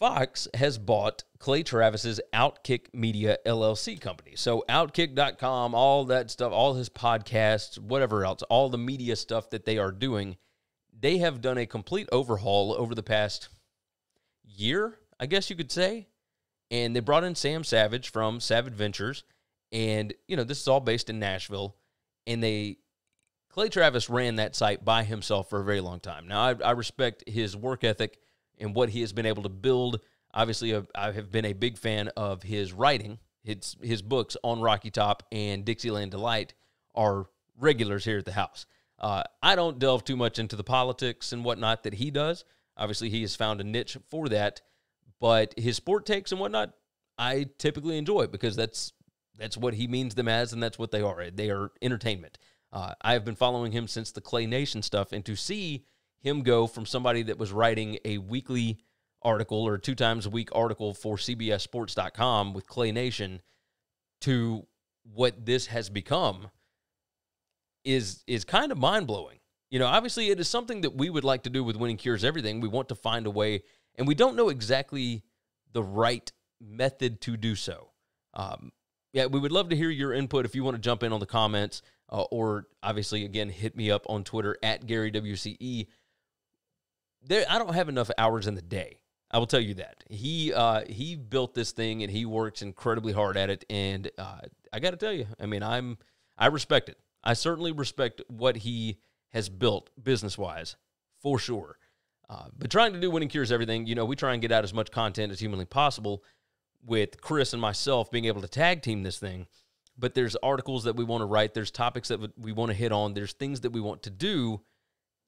Fox has bought Clay Travis's Outkick Media LLC company. So outkick.com, all that stuff, all his podcasts, whatever else, all the media stuff that they are doing, they have done a complete overhaul over the past year, I guess you could say. And they brought in Sam Savage from Savage Ventures. And, you know, this is all based in Nashville. And they Clay Travis ran that site by himself for a very long time. Now I, I respect his work ethic and what he has been able to build. Obviously, I have been a big fan of his writing. His, his books on Rocky Top and Dixieland Delight are regulars here at the house. Uh, I don't delve too much into the politics and whatnot that he does. Obviously, he has found a niche for that, but his sport takes and whatnot, I typically enjoy because that's that's what he means them as, and that's what they are. They are entertainment. Uh, I have been following him since the Clay Nation stuff, and to see him go from somebody that was writing a weekly article or two times a week article for CBSSports.com with Clay Nation to what this has become is is kind of mind blowing. You know, obviously it is something that we would like to do with winning cures everything. We want to find a way, and we don't know exactly the right method to do so. Um, yeah, we would love to hear your input if you want to jump in on the comments, uh, or obviously again hit me up on Twitter at Gary WCE there, I don't have enough hours in the day. I will tell you that he uh, he built this thing and he works incredibly hard at it. And uh, I got to tell you, I mean, I'm I respect it. I certainly respect what he has built business wise for sure. Uh, but trying to do winning cures everything, you know, we try and get out as much content as humanly possible with Chris and myself being able to tag team this thing. But there's articles that we want to write, there's topics that we want to hit on, there's things that we want to do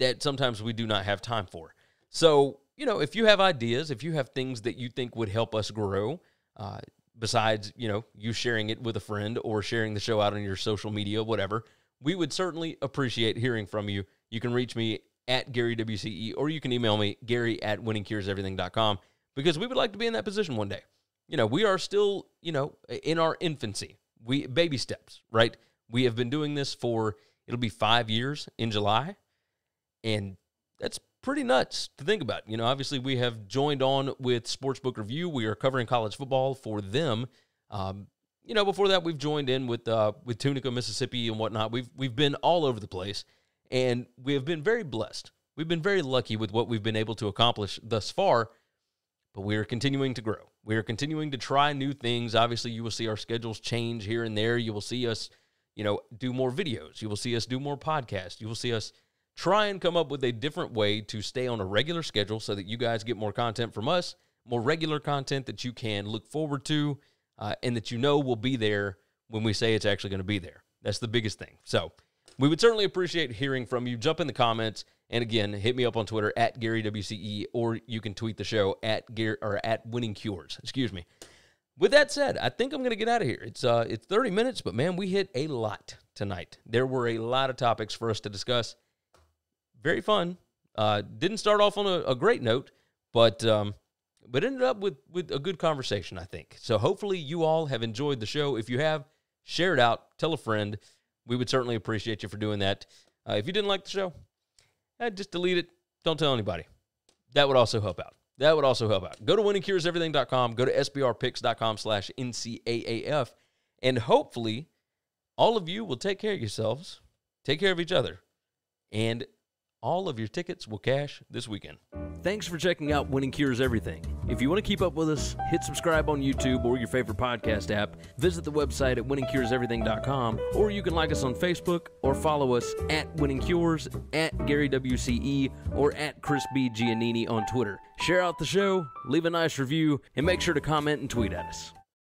that sometimes we do not have time for. So, you know, if you have ideas, if you have things that you think would help us grow, uh, besides, you know, you sharing it with a friend or sharing the show out on your social media, whatever, we would certainly appreciate hearing from you. You can reach me at Gary WCE or you can email me, Gary at winningcureseverything.com, because we would like to be in that position one day. You know, we are still, you know, in our infancy. We baby steps, right? We have been doing this for it'll be five years in July. And that's pretty nuts to think about. You know, obviously we have joined on with Sportsbook Review. We are covering college football for them. Um, you know, before that we've joined in with uh, with Tunica, Mississippi, and whatnot. We've we've been all over the place, and we have been very blessed. We've been very lucky with what we've been able to accomplish thus far. But we are continuing to grow. We are continuing to try new things. Obviously, you will see our schedules change here and there. You will see us, you know, do more videos. You will see us do more podcasts. You will see us try and come up with a different way to stay on a regular schedule so that you guys get more content from us, more regular content that you can look forward to uh, and that you know will be there when we say it's actually going to be there. That's the biggest thing. So we would certainly appreciate hearing from you. Jump in the comments. And again, hit me up on Twitter at GaryWCE, or you can tweet the show at Gary or at Winning Cures. Excuse me. With that said, I think I'm gonna get out of here. It's uh it's 30 minutes, but man, we hit a lot tonight. There were a lot of topics for us to discuss very fun. Uh, didn't start off on a, a great note, but um, but ended up with with a good conversation, I think. So hopefully you all have enjoyed the show. If you have, share it out, tell a friend. We would certainly appreciate you for doing that. Uh, if you didn't like the show, eh, just delete it. Don't tell anybody. That would also help out. That would also help out. Go to winningcureseverything.com. Go to sbrpicks.com slash NCAAF. And hopefully all of you will take care of yourselves, take care of each other, and all of your tickets will cash this weekend. Thanks for checking out Winning Cures Everything. If you want to keep up with us, hit subscribe on YouTube or your favorite podcast app, visit the website at winningcureseverything.com, or you can like us on Facebook or follow us at Winning Cures, at Gary WCE, or at Chris B. Giannini on Twitter. Share out the show, leave a nice review, and make sure to comment and tweet at us.